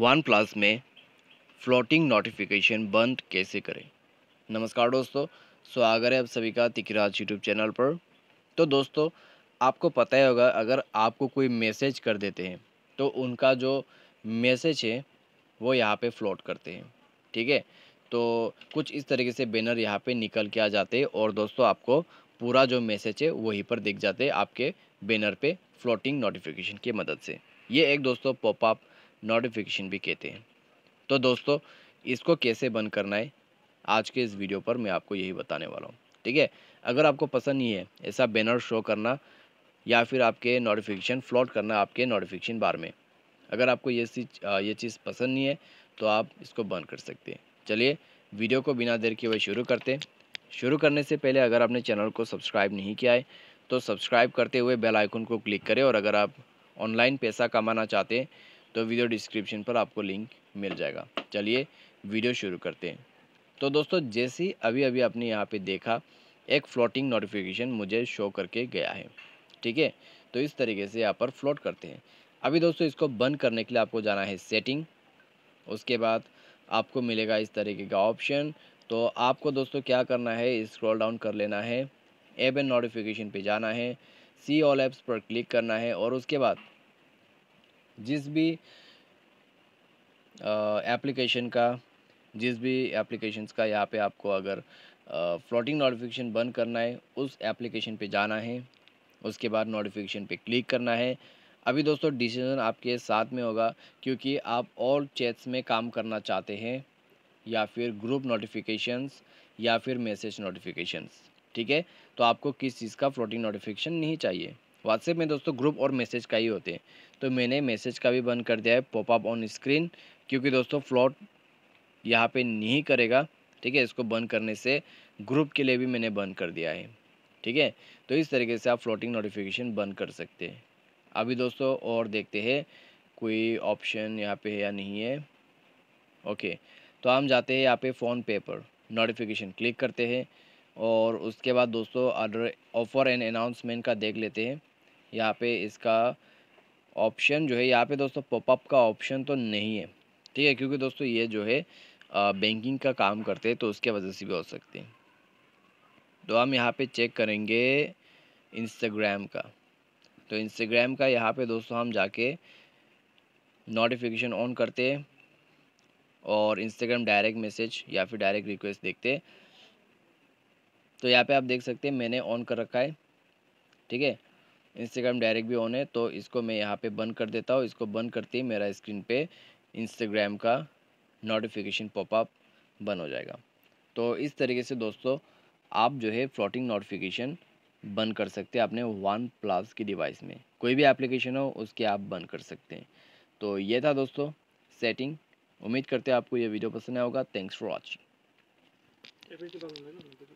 one OnePlus में floating notification बंद कैसे करें नमस्कार दोस्तों स्वागत है आप सभी का तिकराज यूट्यूब चैनल पर तो दोस्तों आपको पता ही होगा अगर आपको कोई मैसेज कर देते हैं तो उनका जो मैसेज है वो यहाँ पे फ्लोट करते हैं ठीक है तो कुछ इस तरीके से बैनर यहाँ पे निकल के आ जाते हैं और दोस्तों आपको पूरा जो मैसेज है वहीं पर दिख जाते आपके बैनर पर फ्लोटिंग नोटिफिकेशन की मदद से ये एक दोस्तों पॉपअप नोटिफिकेशन भी कहते हैं तो दोस्तों इसको कैसे बंद करना है आज के इस वीडियो पर मैं आपको यही बताने वाला हूँ ठीक है अगर आपको पसंद नहीं है ऐसा बैनर शो करना या फिर आपके नोटिफिकेशन फ्लॉट करना आपके नोटिफिकेशन बार में अगर आपको ये चीज़ ये चीज़ पसंद नहीं है तो आप इसको बंद कर सकते हैं चलिए वीडियो को बिना देर के वह शुरू करते हैं शुरू करने से पहले अगर आपने चैनल को सब्सक्राइब नहीं किया है तो सब्सक्राइब करते हुए बेल आइकन को क्लिक करें और अगर आप ऑनलाइन पैसा कमाना चाहते हैं तो वीडियो डिस्क्रिप्शन पर आपको लिंक मिल जाएगा चलिए वीडियो शुरू करते हैं तो दोस्तों जैसे ही अभी अभी आपने यहाँ पे देखा एक फ्लोटिंग नोटिफिकेशन मुझे शो करके गया है ठीक है तो इस तरीके से यहाँ पर फ्लोट करते हैं अभी दोस्तों इसको बंद करने के लिए आपको जाना है सेटिंग उसके बाद आपको मिलेगा इस तरीके का ऑप्शन तो आपको दोस्तों क्या करना है स्क्रॉल डाउन कर लेना है एप एंड नोटिफिकेशन पे जाना है सी ऑल ऐप्स पर क्लिक करना है और उसके बाद जिस भी एप्लीकेशन का जिस भी एप्लीकेशंस का यहाँ पे आपको अगर फ्लोटिंग नोटिफिकेशन बंद करना है उस एप्लीकेशन पे जाना है उसके बाद नोटिफिकेशन पे क्लिक करना है अभी दोस्तों डिसीजन आपके साथ में होगा क्योंकि आप और चैट्स में काम करना चाहते हैं या फिर ग्रुप नोटिफिकेशंस या फिर मैसेज नोटिफिकेशंस ठीक है तो आपको किस चीज़ का फ्लोटिंग नोटिफिकेशन नहीं चाहिए व्हाट्सएप में दोस्तों ग्रुप और मैसेज का ही होते हैं तो मैंने मैसेज का भी बंद कर दिया है पॉपअप ऑन स्क्रीन क्योंकि दोस्तों फ्लॉट यहाँ पे नहीं करेगा ठीक है इसको बंद करने से ग्रुप के लिए भी मैंने बंद कर दिया है ठीक है तो इस तरीके से आप फ्लोटिंग नोटिफिकेशन बंद कर सकते हैं अभी दोस्तों और देखते हैं कोई ऑप्शन यहाँ पे है या नहीं है ओके तो हम जाते हैं यहाँ पे फ़ोन पे पर नोटिफिकेशन क्लिक करते हैं और उसके बाद दोस्तों ऑर्डर ऑफ़र एंड अनाउंसमेंट का देख लेते हैं यहाँ पे इसका ऑप्शन जो है यहाँ पे दोस्तों पॉपअप का ऑप्शन तो नहीं है ठीक है क्योंकि दोस्तों ये जो है बैंकिंग का काम करते हैं तो उसके वजह से भी हो सकते हैं तो हम यहाँ पे चेक करेंगे इंस्टाग्राम का तो इंस्टाग्राम का यहाँ पे दोस्तों हम जाके नोटिफिकेशन ऑन करते हैं और इंस्टाग्राम डायरेक्ट मैसेज या फिर डायरेक्ट रिक्वेस्ट देखते हैं तो यहाँ पे आप देख सकते हैं मैंने ऑन कर रखा है ठीक है इंस्टाग्राम डायरेक्ट भी ऑन है तो इसको मैं यहाँ पे बंद कर देता हूँ इसको बंद करते ही मेरा स्क्रीन पे इंस्टाग्राम का नोटिफिकेशन पॉपअप बंद हो जाएगा तो इस तरीके से दोस्तों आप जो है फ्लोटिंग नोटिफिकेशन बंद कर सकते हैं अपने वन प्लस की डिवाइस में कोई भी एप्लीकेशन हो उसके आप बंद कर सकते हैं तो ये था दोस्तों सेटिंग उम्मीद करते हैं आपको ये वीडियो पसंद आया होगा थैंक्स फॉर वॉचिंग